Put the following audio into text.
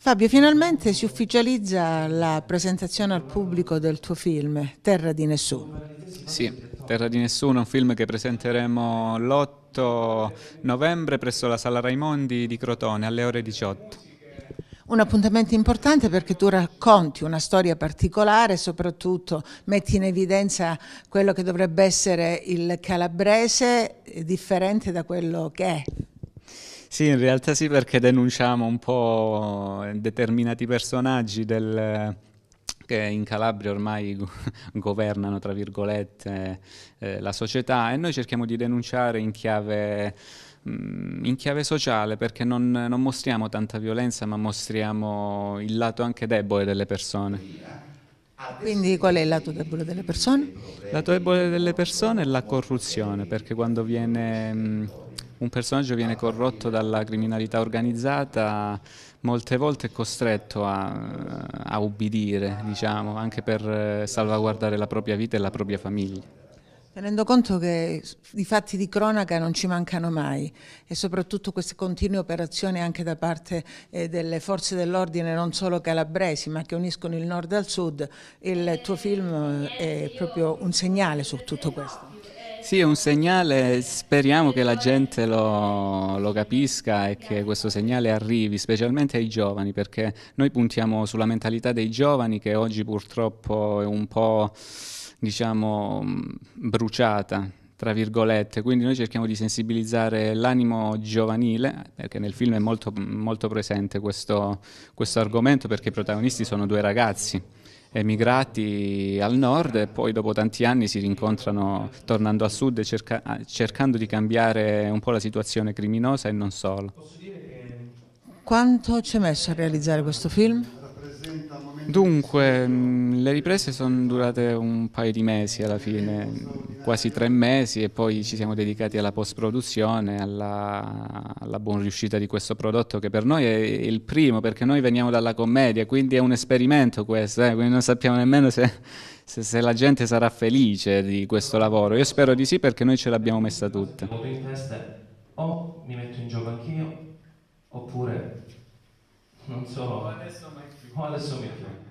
Fabio, finalmente si ufficializza la presentazione al pubblico del tuo film Terra di Nessuno. Sì, Terra di Nessuno, è un film che presenteremo l'8 novembre presso la Sala Raimondi di Crotone alle ore 18. Un appuntamento importante perché tu racconti una storia particolare, e soprattutto metti in evidenza quello che dovrebbe essere il calabrese, eh, differente da quello che è sì, in realtà sì, perché denunciamo un po' determinati personaggi del, che in Calabria ormai governano, tra virgolette, eh, la società e noi cerchiamo di denunciare in chiave mm, in chiave sociale perché non, non, mostriamo tanta violenza ma mostriamo il lato anche debole delle persone. Quindi qual è il lato debole delle persone? Il lato debole delle persone è la corruzione perché quando viene mm, un personaggio viene corrotto dalla criminalità organizzata, molte volte è costretto a, a ubbidire, diciamo, anche per eh, salvaguardare la propria vita e la propria famiglia. Tenendo conto che i fatti di cronaca non ci mancano mai e soprattutto queste continue operazioni anche da parte eh, delle forze dell'ordine non solo calabresi ma che uniscono il nord al sud, il tuo film eh, è proprio un segnale su tutto questo. Sì, è un segnale, speriamo che la gente lo, lo, capisca e che questo segnale arrivi, specialmente ai giovani, perché noi puntiamo sulla mentalità dei giovani che oggi purtroppo è un po', diciamo, mm, bruciata. Tra virgolette, quindi noi cerchiamo di sensibilizzare l'animo giovanile, perché nel film è molto, molto presente questo, questo argomento, perché i protagonisti sono due ragazzi emigrati al nord e poi dopo tanti anni si rincontrano tornando al sud cerca, ah, cercando di cambiare un po' la situazione criminosa e non solo. Quanto ci ha messo a realizzare questo film? Dunque, mm, le riprese sono durate un paio di mesi alla fine, quasi tre mesi e poi ci siamo dedicati alla post-produzione, alla, alla buona riuscita di questo prodotto che per noi è il primo perché noi veniamo dalla commedia, quindi è un esperimento questo, eh? quindi non sappiamo nemmeno se, se, se, la gente sarà felice di questo lavoro. Io spero di sì perché noi ce l'abbiamo messa tutta. O mi metto in gioco anch'io oppure Und so, ho adesso meglio. so adesso meglio.